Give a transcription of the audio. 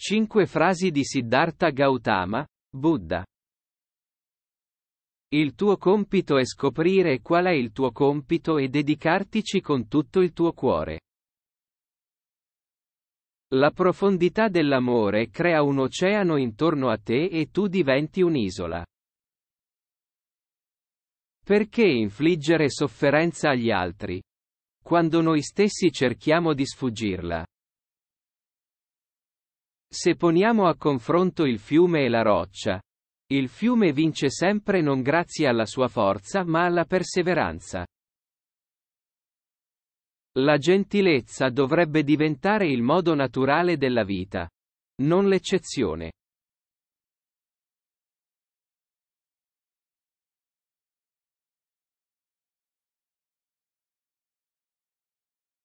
5 frasi di Siddhartha Gautama, Buddha. Il tuo compito è scoprire qual è il tuo compito e dedicartici con tutto il tuo cuore. La profondità dell'amore crea un oceano intorno a te e tu diventi un'isola. Perché infliggere sofferenza agli altri? Quando noi stessi cerchiamo di sfuggirla. Se poniamo a confronto il fiume e la roccia, il fiume vince sempre non grazie alla sua forza ma alla perseveranza. La gentilezza dovrebbe diventare il modo naturale della vita. Non l'eccezione.